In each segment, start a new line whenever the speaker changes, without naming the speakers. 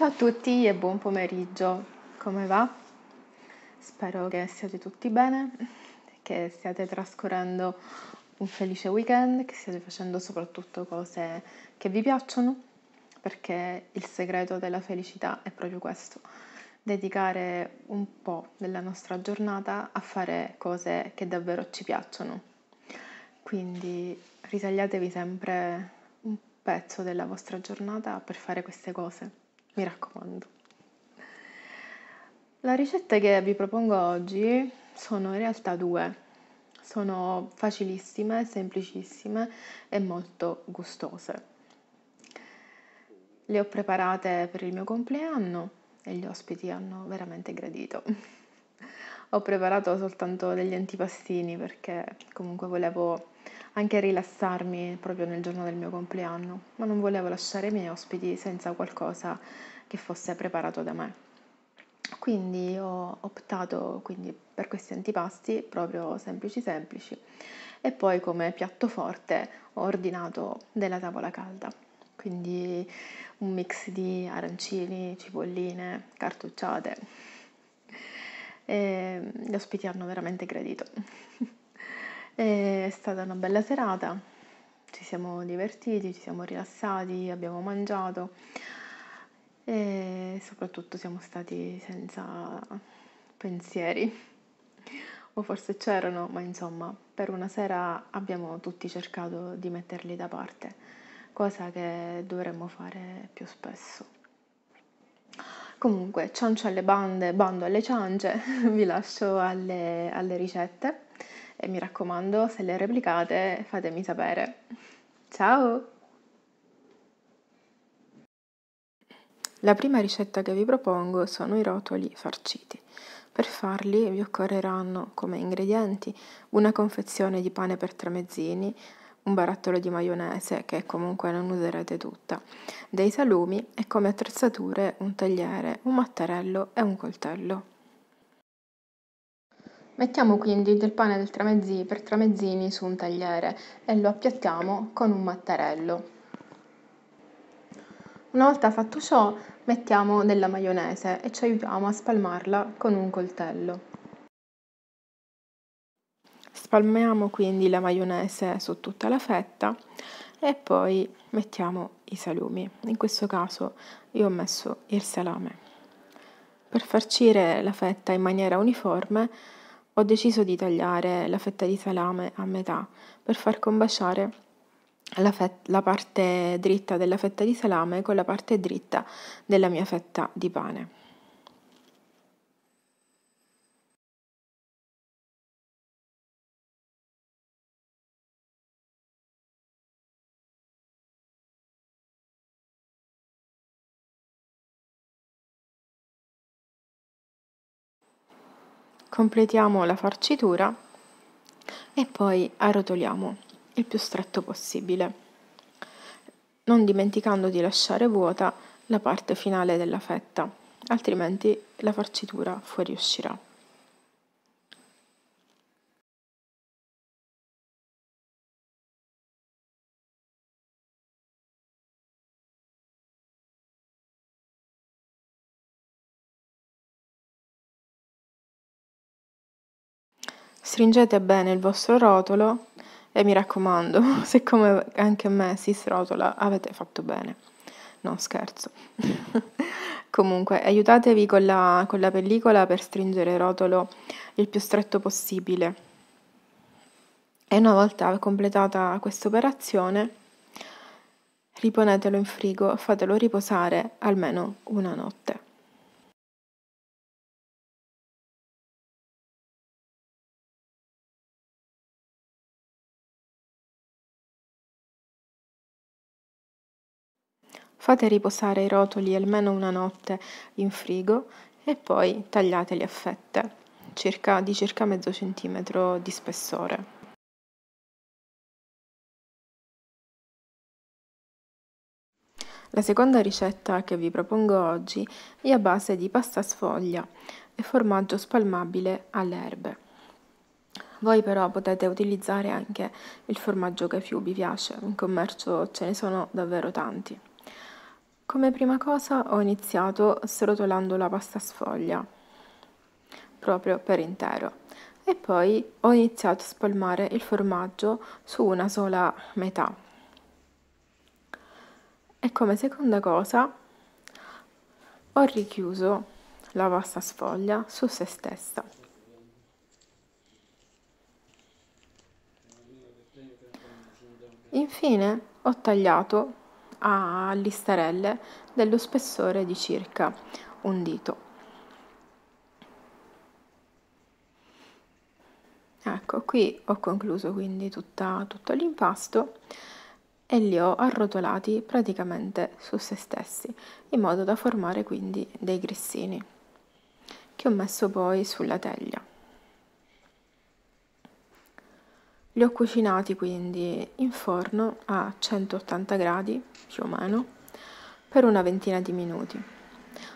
Ciao a tutti e buon pomeriggio, come va? Spero che siate tutti bene, che stiate trascorrendo un felice weekend, che stiate facendo soprattutto cose che vi piacciono, perché il segreto della felicità è proprio questo, dedicare un po' della nostra giornata a fare cose che davvero ci piacciono. Quindi ritagliatevi sempre un pezzo della vostra giornata per fare queste cose mi raccomando. La ricetta che vi propongo oggi sono in realtà due. Sono facilissime, semplicissime e molto gustose. Le ho preparate per il mio compleanno e gli ospiti hanno veramente gradito. ho preparato soltanto degli antipastini perché comunque volevo anche rilassarmi proprio nel giorno del mio compleanno, ma non volevo lasciare i miei ospiti senza qualcosa che fosse preparato da me. Quindi ho optato quindi, per questi antipasti proprio semplici semplici e poi come piatto forte ho ordinato della tavola calda, quindi un mix di arancini, cipolline, cartucciate. E gli ospiti hanno veramente gradito. È stata una bella serata, ci siamo divertiti, ci siamo rilassati, abbiamo mangiato e soprattutto siamo stati senza pensieri, o forse c'erano, ma insomma per una sera abbiamo tutti cercato di metterli da parte, cosa che dovremmo fare più spesso. Comunque, ciancio alle bande, bando alle ciance, vi lascio alle, alle ricette e mi raccomando, se le replicate fatemi sapere. Ciao! La prima ricetta che vi propongo sono i rotoli farciti. Per farli vi occorreranno come ingredienti una confezione di pane per tramezzini, un barattolo di maionese che comunque non userete tutta, dei salumi e come attrezzature un tagliere, un mattarello e un coltello. Mettiamo quindi del pane del tramezzini per tramezzini su un tagliere e lo appiattiamo con un mattarello. Una volta fatto ciò, mettiamo della maionese e ci aiutiamo a spalmarla con un coltello. Spalmiamo quindi la maionese su tutta la fetta e poi mettiamo i salumi. In questo caso io ho messo il salame. Per farcire la fetta in maniera uniforme ho deciso di tagliare la fetta di salame a metà per far combaciare la, fet- la parte dritta della fetta di salame con la parte dritta della mia fetta di pane. completiamo la farcitura e poi arrotoliamo il più stretto possibile non dimenticando di lasciare vuota la parte finale della fetta, altrimenti la farcitura fuoriuscirà. Stringete bene il vostro rotolo e mi raccomando, siccome anche a me si srotola, avete fatto bene. No, scherzo. Comunque, aiutatevi con la, con la pellicola per stringere il rotolo il più stretto possibile. E una volta completata questa operazione, riponetelo in frigo, fatelo riposare almeno una notte. Fate riposare i rotoli almeno una notte in frigo e poi tagliateli a fette circa, di circa mezzo centimetro di spessore. La seconda ricetta che vi propongo oggi è a base di pasta sfoglia e formaggio spalmabile alle erbe. Voi però potete utilizzare anche il formaggio che più vi piace, in commercio ce ne sono davvero tanti. Come prima cosa ho iniziato srotolando la pasta sfoglia, proprio per intero, e poi ho iniziato a spalmare il formaggio su una sola metà. E come seconda cosa ho richiuso la pasta sfoglia su se stessa. Infine ho tagliato a listarelle dello spessore di circa un dito. Ecco, qui ho concluso quindi tutta, tutto l'impasto e li ho arrotolati praticamente su se stessi, in modo da formare quindi dei grissini, che ho messo poi sulla teglia. Li ho cucinati quindi in forno a 180 gradi più o meno per una ventina di minuti.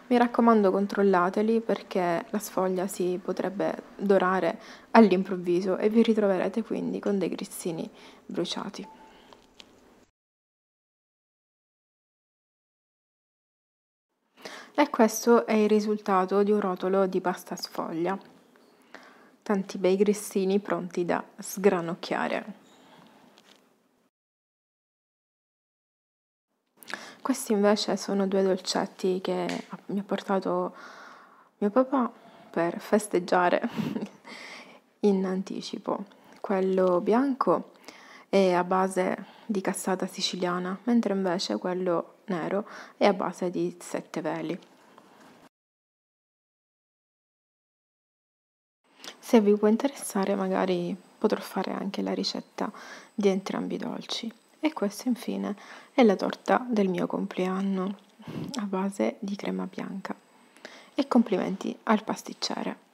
Mi raccomando controllateli perché la sfoglia si potrebbe dorare all'improvviso e vi ritroverete quindi con dei grissini bruciati. E questo è il risultato di un rotolo di pasta sfoglia tanti bei grissini pronti da sgranocchiare. Questi invece sono due dolcetti che mi ha portato mio papà per festeggiare in anticipo. Quello bianco è a base di cassata siciliana, mentre invece quello nero è a base di sette veli. Se vi può interessare magari potrò fare anche la ricetta di entrambi i dolci. E questa infine è la torta del mio compleanno a base di crema bianca. E complimenti al pasticcere.